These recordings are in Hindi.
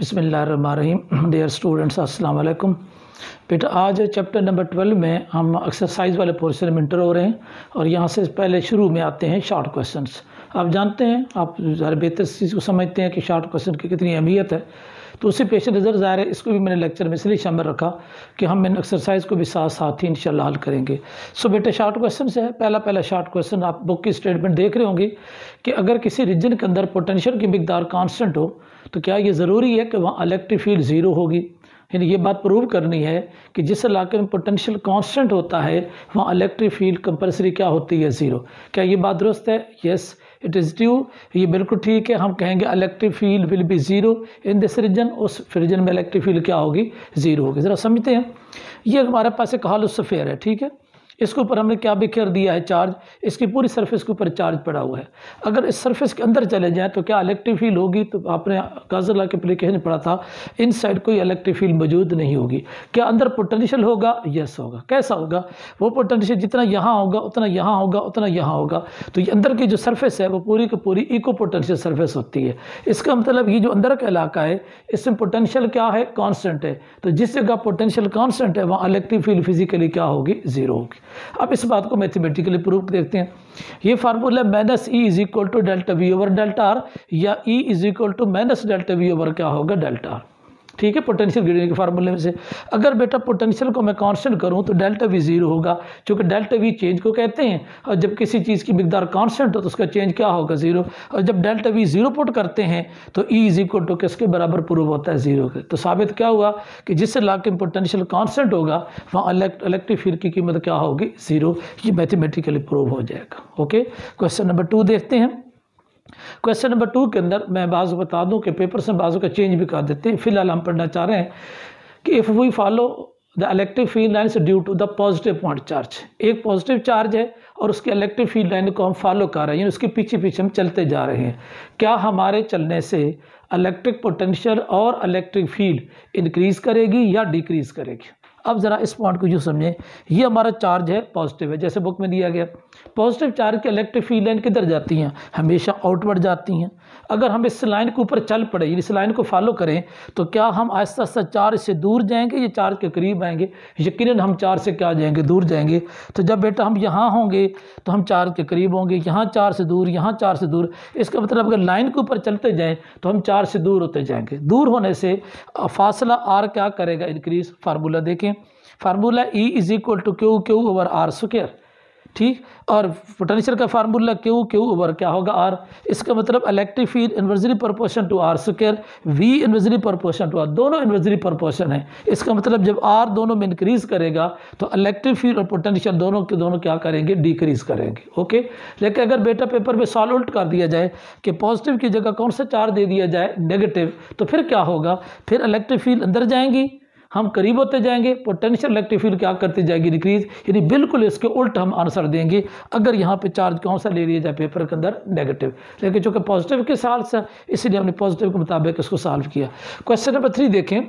बिसमीम डियर स्टूडेंट्स अस्सलाम वालेकुम बेटा आज चैप्टर नंबर ट्वेल्व में हम एक्सरसाइज वाले पोर्शन में इंटर हो रहे हैं और यहाँ से पहले शुरू में आते हैं शॉर्ट क्वेश्चंस आप जानते हैं आप ज़्यादा बेहतर चीज़ को समझते हैं कि शॉर्ट क्वेश्चन की कितनी अहमियत है तो उससे पेश नज़र ज़ाहिर है इसको भी मैंने लेक्चर में इसलिए शामिल रखा कि हम इन एक्सरसाइज को भी साथ साथ ही इन हल करेंगे सो बेटा शार्ट क्वेश्चन से है पहला पहला शार्ट क्वेश्चन आप बुक की स्टेटमेंट देख रहे होंगे कि अगर किसी रीजन के अंदर पोटेंशियल की मकदार कॉन्सटेंट हो तो क्या ये ज़रूरी है कि वहाँ इलेक्ट्रिक फील्ड ज़ीरो होगी यानी ये बात प्रूव करनी है कि जिस इलाके में पोटेंशियल कांस्टेंट होता है वहाँ इलेक्ट्रिक फील्ड कंपलसरी क्या होती है ज़ीरो क्या ये बात दुरुस्त है yes yes. It is due ये बिल्कुल ठीक है हम कहेंगे electric field will be zero in this region उस रीजन में इलेक्ट्रिक फील्ड क्या होगी ज़ीरो होगी ज़रा समझते हैं ये हमारे पास एक हॉल सफ़ेयर है ठीक है इसके ऊपर हमने क्या बिखेर दिया है चार्ज इसकी पूरी सरफेस के ऊपर चार्ज पड़ा हुआ है अगर इस सरफेस के अंदर चले जाएँ तो क्या इलेक्ट्रिक फील्ड होगी तो आपने ला के एप्लीकेशन पढ़ा था इन साइड कोई इलेक्ट्रिक फील्ड मौजूद नहीं होगी क्या अंदर पोटेंशियल होगा यस होगा कैसा होगा वो पोटेंशियल जितना यहाँ होगा उतना यहाँ होगा उतना यहाँ होगा तो ये अंदर की जो सर्फेस है वो पूरी की पूरी इको पोटेंशियल सर्फेस होती है इसका मतलब ये जो अंदर का इलाका है इसमें पोटेंशियल क्या है कॉन्स्टेंट है तो जिस जगह पोटेंशियल कॉन्स्टेंट है वहाँ इलेक्ट्रिक फील्ड फिजिकली क्या होगी ज़ीरो होगी अब इस बात को मैथमेटिकली प्रूव देखते हैं ये formula minus E is equal to delta V over delta R या E is equal to minus delta V over क्या होगा डेल्टा आर ठीक है पोटेंशियल ग्रेडियंट के फार्मूले में से अगर बेटा पोटेंशियल को मैं कांस्टेंट करूं तो डेल्टा वी जीरो होगा चूँकि डेल्टा वी चेंज को कहते हैं और जब किसी चीज़ की मिकदार कांस्टेंट हो तो उसका चेंज क्या होगा ज़ीरो और जब डेल्टा वी ज़ीरो पुट करते हैं तो ई इज इक्वल टू किसके बराबर प्रूव होता है ज़ीरो के तो साबित क्या हुआ कि जिस इलाके में पोटेंशियल कांस्टेंट होगा वहाँ इलेक्ट्रिक फील्ड की कीमत क्या होगी ज़ीरो ये मैथमेटिकली प्रूव हो जाएगा ओके क्वेश्चन नंबर टू देखते हैं क्वेश्चन नंबर टू के अंदर मैं बाज़ू बता दूं कि पेपर से बाजू का चेंज भी कर देते हैं फिलहाल हम पढ़ना चाह रहे हैं कि if we follow the electric field line due to the positive point charge एक पॉजिटिव चार्ज है और उसके इलेक्ट्रिक फील्ड लाइन को हम फॉलो कर रहे हैं यानी उसके पीछे पीछे हम चलते जा रहे हैं क्या हमारे चलने से इलेक्ट्रिक पोटेंशियल और इलेक्ट्रिक फील्ड इंक्रीज़ करेगी या डिक्रीज़ करेगी अब ज़रा इस पॉइंट को यूँ समझें ये हमारा चार्ज है पॉजिटिव है जैसे बुक में दिया गया पॉजिटिव चार्ज के इलेक्ट्रिक फील्ड लाइन किधर जाती हैं हमेशा आउटवर्ड जाती हैं अगर हम इस लाइन के ऊपर चल पड़े इस लाइन को फॉलो करें तो क्या हम आहिस्ता आहिस्ता चार्ज से दूर जाएंगे या चार्ज के करीब आएंगे यकीन हम चार्ज से क्या जाएंगे दूर जाएंगे तो जब बेटा हम यहाँ होंगे तो हम चार्ज के करीब होंगे यहाँ चार से दूर यहाँ चार से दूर इसका मतलब अगर लाइन के ऊपर चलते जाएँ तो हम चार से दूर होते जाएंगे दूर होने से फासला आर क्या करेगा इनक्रीज़ फार्मूला देखें formula E is equal to Q Q over R square ठीक और पोटेंशियल का फार्मूला क्यू क्यू ओवर क्या होगा आर इसका मतलब electric field inversely proportion to R square V inversely proportion to R दोनों इन्वर्जरी प्रोपोर्शन है इसका मतलब जब आर दोनों में इंक्रीज करेगा तो इलेक्ट्रिक फील्ड और पोटेंशियल दोनों के दोनों क्या करेंगे डिक्रीज करेंगे ओके लेकिन अगर बेटा पेपर में सॉल्व उल्ट कर दिया जाए कि पॉजिटिव की जगह कौन सा चार दे दिया जाए नेगेटिव तो फिर क्या होगा फिर इलेक्ट्रिक फील्ड अंदर जाएंगी हम करीब होते जाएंगे पोटेंशियल इलेक्ट्रिक फील्ड क्या करती जाएगी डिक्रीज यानी बिल्कुल इसके उल्ट हम आंसर देंगे अगर यहाँ पे चार्ज कौन सा ले लिया जाए पेपर के अंदर नेगेटिव लेकिन चूँकि पॉजिटिव के साल से इसलिए हमने पॉजिटिव के मुताबिक इसको सॉल्व किया क्वेश्चन नंबर थ्री देखें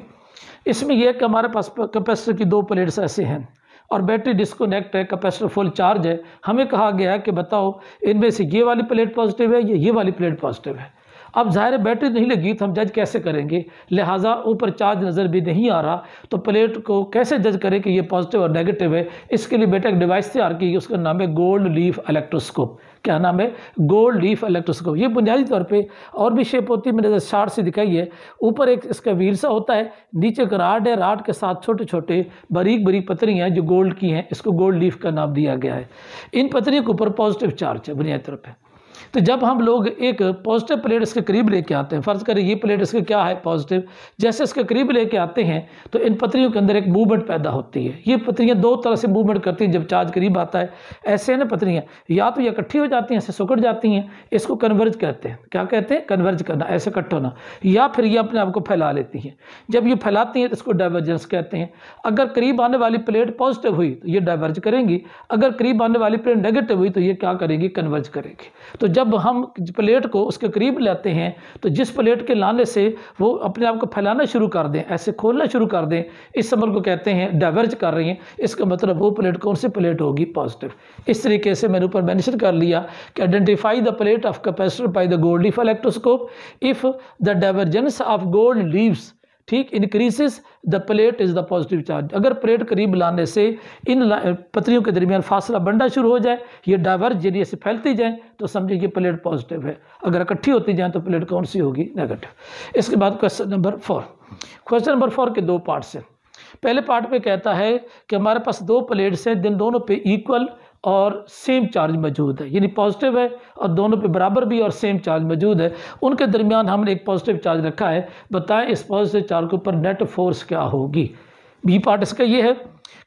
इसमें यह कि हमारे पास कैपेसिटर की दो प्लेट्स ऐसे हैं और बैटरी डिस्कोनेक्ट है कैपेसिटर फुल चार्ज है हमें कहा गया है कि बताओ इनमें से ये वाली प्लेट पॉजिटिव है या ये वाली प्लेट पॉजिटिव है अब ज़ाहिर बैटरी नहीं लगी तो हम जज कैसे करेंगे लिहाजा ऊपर चार्ज नज़र भी नहीं आ रहा तो प्लेट को कैसे जज करें कि ये पॉजिटिव और नेगेटिव है इसके लिए बेटा एक डिवाइस तैयार की उसका नाम है गोल्ड लीफ इलेक्ट्रोस्कोप क्या नाम है गोल्ड लीफ इलेक्ट्रोस्कोप ये बुनियादी तौर पे और भी शेप होती है मैंने शार्ट से दिखाई है ऊपर एक इसका व्हील सा होता है नीचे एक राड है राड के साथ छोटे छोटे बारीक बारीक पतरियाँ हैं जो गोल्ड की हैं इसको गोल्ड लीफ का नाम दिया गया है इन पतरी के ऊपर पॉजिटिव चार्ज है बुनियादी तौर पर तो जब हम लोग एक पॉजिटिव प्लेट इसके करीब लेके आते हैं फ़र्ज़ करें ये प्लेट इसके क्या है पॉजिटिव जैसे इसके करीब लेके आते हैं तो इन पत्रियों के अंदर एक मूवमेंट पैदा होती है ये पत्रियाँ दो तरह से मूवमेंट करती हैं जब चार्ज करीब आता है ऐसे ना पत्रियाँ या तो ये इकट्ठी हो जाती हैं ऐसे सुकड़ जाती हैं इसको कन्वर्ज कहते हैं क्या कहते हैं कन्वर्ज करना ऐसे इकट्ठ होना या फिर ये अपने आप को फैला लेती हैं जब ये फैलाती हैं तो इसको डाइवर्जेंस कहते हैं अगर करीब आने वाली प्लेट पॉजिटिव हुई तो ये डाइवर्ज करेंगी अगर करीब आने वाली प्लेट नेगेटिव हुई तो ये क्या करेगी कन्वर्ज करेगी तो जब हम प्लेट को उसके करीब लाते हैं तो जिस प्लेट के लाने से वो अपने आप को फैलाना शुरू कर दें ऐसे खोलना शुरू कर दें इस समर को कहते हैं डाइवर्ज कर रही हैं इसका मतलब वो प्लेट कौन सी प्लेट होगी पॉजिटिव इस तरीके से मैंने ऊपर मैंशन कर लिया कि identify the plate of capacitor by the gold if electroscope if the divergence of gold leaves ठीक increases the plate is the positive charge अगर प्लेट करीब लाने से इन पत्तियों के दरमियान फासला बनना शुरू हो जाए ये डाइवर्स जरिए से फैलती जाए तो समझे कि प्लेट पॉजिटिव है अगर इकट्ठी होती जाए तो प्लेट कौन सी होगी नेगेटिव इसके बाद question number four question number four के दो पार्ट्स हैं पहले पार्ट में कहता है कि हमारे पास दो प्लेट्स हैं दिन दोनों पे इक्वल और सेम चार्ज मौजूद है यानी पॉजिटिव है और दोनों पे बराबर भी और सेम चार्ज मौजूद है उनके दरमियान हमने एक पॉजिटिव चार्ज रखा है बताएं इस पॉजिटिव चार्ज के ऊपर नेट फोर्स क्या होगी बी पार्ट इसका ये है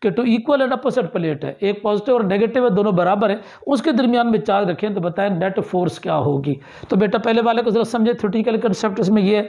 कि two equal and opposite plate है एक पॉजिटिव और नेगेटिव है दोनों बराबर है उसके दरमियान में चार्ज रखें तो बताएं नेट फोर्स क्या होगी तो बेटा पहले वाले को ज़रा समझे थ्योरेटिकल कंसेप्ट इसमें ये है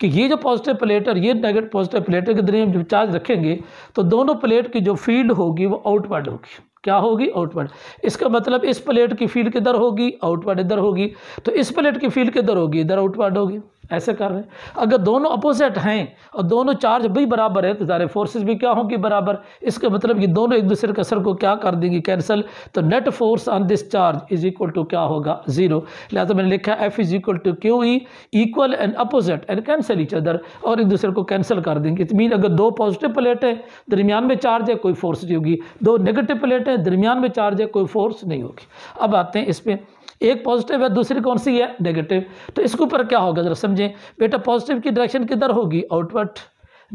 कि ये जो पॉजिटिव प्लेट और ये नेगेटिव पॉजिटिव प्लेट के दरमियान जब चार्ज रखेंगे तो दोनों प्लेट की जो फील्ड होगी वो आउटवर्ड होगी क्या होगी आउटवर्ड इसका मतलब इस प्लेट की फील्ड किधर होगी आउटवर्ड इधर होगी तो इस प्लेट की फील्ड किधर होगी इधर आउटवर्ड होगी ऐसे कर रहे हैं अगर दोनों अपोजिट हैं और दोनों चार्ज भी बराबर है तो सारे फोर्सेस भी क्या होंगी बराबर इसके मतलब कि दोनों एक दूसरे के असर को क्या कर देंगी कैंसिल तो net force on this charge is equal to क्या होगा जीरो लिहाजा मैंने लिखा है F is equal to Q E equal and opposite and cancel each other और एक दूसरे को कैंसिल कर देंगे इट मीन अगर दो पॉजिटिव प्लेट है दरमियान में चार्ज है कोई फोर्स नहीं होगी दो नेगेटिव प्लेट है दरमियान में चार्ज है कोई फोर्स नहीं होगी अब आते हैं इस पर एक पॉजिटिव है दूसरी कौन सी है नेगेटिव तो इसके ऊपर क्या होगा जरा समझें बेटा पॉजिटिव की डायरेक्शन किधर होगी आउटवर्ड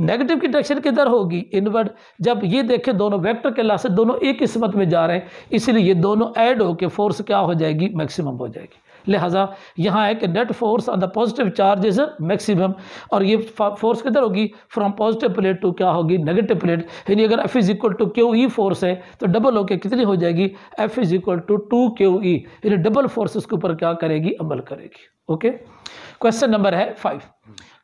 नेगेटिव की डायरेक्शन किधर होगी इनवर्ड जब ये देखें दोनों वेक्टर के लासे दोनों एक किस्मत में जा रहे हैं इसलिए ये दोनों ऐड होकर फोर्स क्या हो जाएगी मैक्सिमम हो जाएगी लिहाजा यहाँ है कि net force on the positive charge is maximum और ये फोर्स किधर होगी फ्रॉम पॉजिटिव प्लेट टू क्या होगी नेगेटिव प्लेट यानी अगर F is equal to Q E force है तो डबल होकर कितनी हो जाएगी F is equal to two Q E यानी डबल फोर्स उसके ऊपर क्या करेगी अमल करेगी ओके क्वेश्चन नंबर है फाइव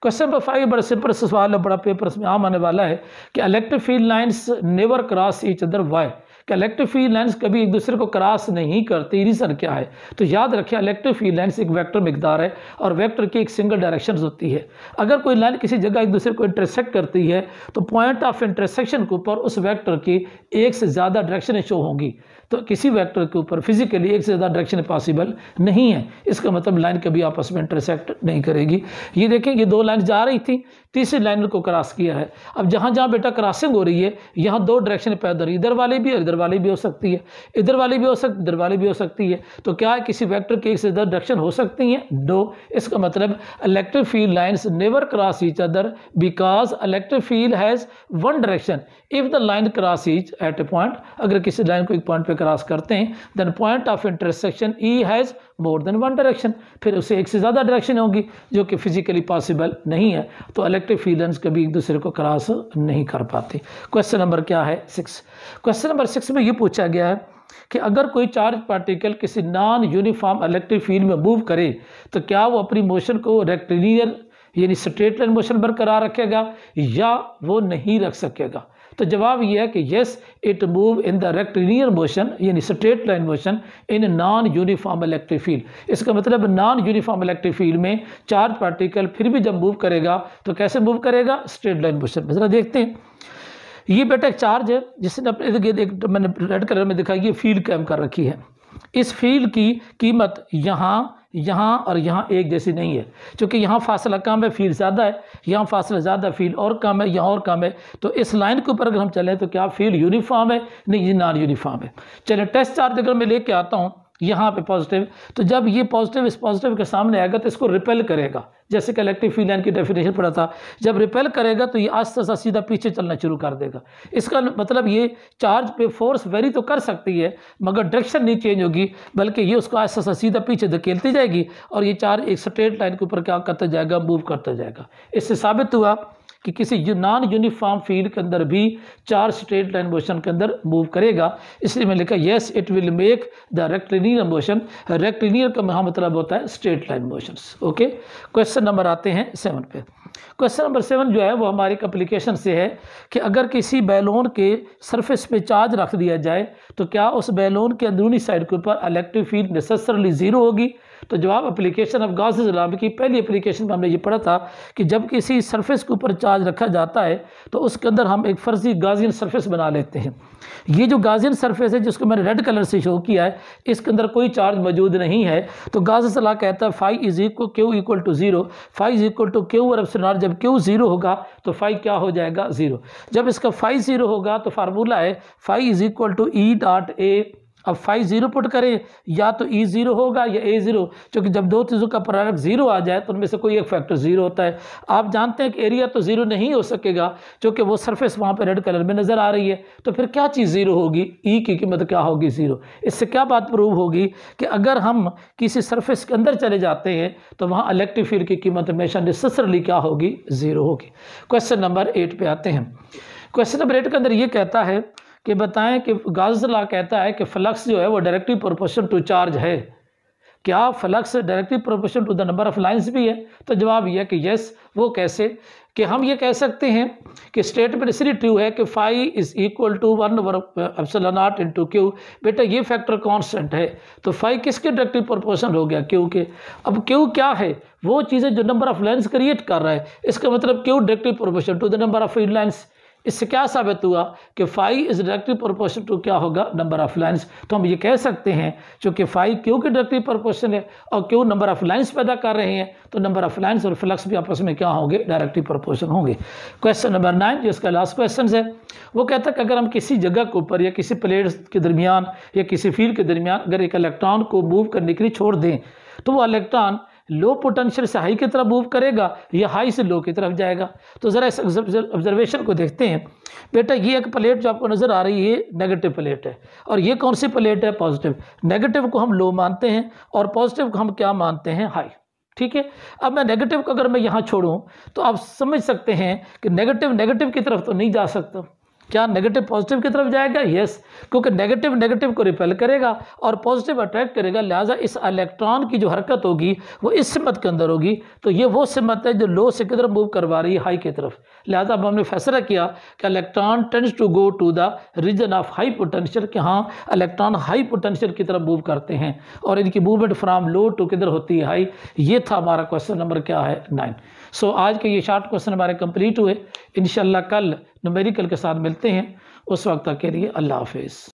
क्वेश्चन नंबर फाइव बड़ा सिंपल सवाल है बड़ा पेपर में आम आने वाला है कि electric field lines never cross each other why electric field lines कभी एक दूसरे को क्रॉस नहीं करती रीज़न क्या है तो याद रखिए इलेक्ट्रिक फील्ड लाइन्स एक वेक्टर मकदार है और वेक्टर की एक सिंगल डायरेक्शन होती है अगर कोई लाइन किसी जगह एक दूसरे को इंटरसेक्ट करती है तो पॉइंट ऑफ इंटरसेक्शन के ऊपर उस वैक्टर की एक से ज़्यादा डायरेक्शन शो होंगी तो किसी वैक्टर के ऊपर फिजिकली एक से ज़्यादा डायरेक्शन पॉसिबल नहीं है इसका मतलब लाइन कभी आपस में इंटरसेक्ट नहीं करेगी ये देखें ये दो लाइन जा रही थी तीसरी लाइन को क्रॉस किया है अब जहाँ जहाँ बेटा क्रॉसिंग हो रही है यहाँ दो डायरेक्शन पैदा इधर वाले भी और इधर वाली भी हो सकती है इधर वाली भी हो सकती इधर वाली भी हो सकती है तो क्या है किसी वेक्टर के एक से इधर डक्शन हो सकती है दो इसका मतलब electric field lines never cross each other because electric field has one direction if the line cross each at a point अगर किसी लाइन को एक पॉइंट पर क्रॉस करते हैं then point of intersection E has more than one direction फिर उसे एक से ज़्यादा डायरेक्शन होगी जो कि फिजिकली पॉसिबल नहीं है तो इलेक्ट्रिक फील्ड लेंस कभी एक दूसरे को क्रॉस नहीं कर पाते क्वेश्चन नंबर क्या है सिक्स क्वेश्चन नंबर सिक्स में ये पूछा गया है कि अगर कोई चार्ज पार्टिकल किसी नॉन यूनिफॉर्म इलेक्ट्रिक फील्ड में मूव करे तो क्या वो अपनी मोशन को रेक्टिनियर यानी स्ट्रेट लाइन मोशन बरकरार रखेगा या वो नहीं रख सकेगा तो जवाब यह है कि yes it move in the rectilinear motion यानी straight line motion in non uniform electric field इसका मतलब नॉन यूनिफॉर्म इलेक्ट्रिक फील्ड में चार्ज पार्टिकल फिर भी जब मूव करेगा तो कैसे मूव करेगा स्ट्रेट लाइन मोशन में जरा देखते हैं ये बेटा एक चार्ज है जिसने अपने एक मैंने रेड कलर में दिखाई ये फील्ड कैम कर रखी है इस फील्ड की कीमत यहाँ यहाँ और यहाँ एक जैसी नहीं है क्योंकि यहाँ फासला कम है फील ज़्यादा है यहाँ फासला ज़्यादा फील और कम है यहाँ और कम है तो इस लाइन के ऊपर अगर हम चलें तो क्या फील यूनिफॉर्म है नहीं नॉन यूनिफॉर्म है चलें टेस्ट चार्ज अगर मैं लेके आता हूँ यहाँ पे पॉजिटिव तो जब ये पॉजिटिव इस पॉजिटिव के सामने आएगा तो इसको रिपेल करेगा जैसे कि इलेक्ट्रिक फील लाइन की डेफिनेशन पढ़ा था जब रिपेल करेगा तो ये आस्ते सा सीधा पीछे चलना शुरू कर देगा इसका मतलब ये चार्ज पे फोर्स वेरी तो कर सकती है मगर डायरेक्शन नहीं चेंज होगी बल्कि ये उसको आस्ते सा सीधा पीछे धकेलती जाएगी और ये चार्ज एक स्ट्रेट लाइन के ऊपर क्या करता जाएगा मूव करता जाएगा इससे साबित हुआ कि किसी नॉन यूनिफॉर्म फील्ड के अंदर भी चार स्ट्रेट लाइन मोशन के अंदर मूव करेगा इसलिए मैंने लिखा yes it will make the rectilinear motion rectilinear का मतलब होता है straight line motion okay question number आते हैं सेवन पे क्वेश्चन नंबर सेवन जो है वो हमारे एक अप्लीकेशन से है कि अगर किसी बैलून के सरफेस पे चार्ज रख दिया जाए तो क्या उस बैलून के अंदरूनी साइड के ऊपर इलेक्ट्रिक फील्ड नेसेसरली ज़ीरो होगी तो जवाब एप्लीकेशन ऑफ गाज इस्लाम की पहली एप्लीकेशन में हमने ये पढ़ा था कि जब किसी सरफेस के ऊपर चार्ज रखा जाता है तो उसके अंदर हम एक फर्जी गाजियन सरफेस बना लेते हैं ये जो गाजियन सरफेस है जिसको मैंने रेड कलर से शो किया है इसके अंदर कोई चार्ज मौजूद नहीं है तो गाज सलाह कहता है five is equal Q equal to zero five is equal to Q और आर जब क्यू ज़ीरो होगा तो फाइव क्या हो जाएगा ज़ीरो जब इसका फाइव ज़ीरो होगा तो फार्मूला है five is equal to E dot A अब फाइव ज़ीरो पुट करें या तो ई e ज़ीरो होगा या ए ज़ीरो क्योंकि जब दो चीज़ों का प्रोडक्ट ज़ीरो आ जाए तो उनमें से कोई एक फैक्टर ज़ीरो होता है आप जानते हैं कि एरिया तो ज़ीरो नहीं हो सकेगा क्योंकि वो सरफेस वहाँ पर रेड कलर में नज़र आ रही है तो फिर क्या चीज़ ज़ीरो होगी ई e की कीमत क्या होगी ज़ीरो इससे क्या बात प्रूव होगी कि अगर हम किसी सर्फेस के अंदर चले जाते हैं तो वहाँ इलेक्ट्रिक फील्ड की कीमत हमेशा नेसेसरली क्या होगी ज़ीरो होगी क्वेश्चन नंबर एट पर आते हैं क्वेश्चन नंबर एट के अंदर ये कहता है कि बताएं कि गाजला कहता है कि फ्लक्स जो है वो डायरेक्टली प्रोपोर्शन टू चार्ज है क्या flux directly proportion to the number of lines भी है तो जवाब यह कि यस वो कैसे कि हम ये कह सकते हैं कि स्टेटमेंट इसलिए ट्रू है कि phi is equal to one over epsilon not into Q बेटा ये फैक्टर कांस्टेंट है तो फाई किसके डायरेक्टली प्रोपोर्शन हो गया क्यू के अब क्यू क्या है वो चीज़ें जो नंबर ऑफ लाइंस क्रिएट कर रहा है इसका मतलब Q directly proportion to the number of lines इससे क्या साबित हुआ कि phi is directly proportion to क्या होगा नंबर ऑफ लाइंस तो हम ये कह सकते हैं चूँकि फाई क्यों के डायरेक्टली प्रोपोर्शन है और क्यों नंबर ऑफ लाइन्स पैदा कर रहे हैं तो नंबर ऑफ लाइंस और फ्लक्स भी आपस में क्या होंगे डायरेक्टली प्रोपोर्शन होंगे क्वेश्चन नंबर नाइन जो इसका लास्ट क्वेश्चन है वो कहता है कि अगर हम किसी जगह के ऊपर या किसी प्लेट्स के दरमियान या किसी फील्ड के दरमियान अगर एक इलेक्ट्रॉन को मूव करने के लिए छोड़ दें तो वो इलेक्ट्रॉन लो पोटेंशियल से हाई की तरफ मूव करेगा या हाई से लो की तरफ जाएगा तो ज़रा इस ऑब्जर्वेशन को देखते हैं बेटा ये एक प्लेट जो आपको नज़र आ रही है नेगेटिव प्लेट है और ये कौन सी प्लेट है पॉजिटिव नेगेटिव को हम लो मानते हैं और पॉजिटिव को हम क्या मानते हैं हाई ठीक है अब मैं नेगेटिव को अगर मैं यहाँ छोड़ूँ तो आप समझ सकते हैं कि नेगेटिव नेगेटिव की तरफ तो नहीं जा सकता क्या नेगेटिव पॉजिटिव की तरफ जाएगा यस क्योंकि नेगेटिव नेगेटिव को रिपेल करेगा और पॉजिटिव अट्रैक्ट करेगा लिहाजा इस इलेक्ट्रॉन की जो हरकत होगी वो इस सिमत के अंदर होगी तो ये वो सिमत है जो लो से किधर मूव करवा रही है हाई की तरफ लिहाजा अब हमने फैसला किया कि electron tends to go to the region of high potential कि हाँ इलेक्ट्रॉन हाई पोटेंशियल की तरफ मूव करते हैं और इनकी मूवमेंट फ्राम लो टू किधर होती है हाई ये था हमारा क्वेश्चन नंबर क्या है नाइन सो आज के ये शार्ट क्वेश्चन हमारे कंप्लीट हुए इनशाला कल नुमेरिकल के साथ मिलते हैं उस वक्त तक के लिए अल्लाह हाफिज़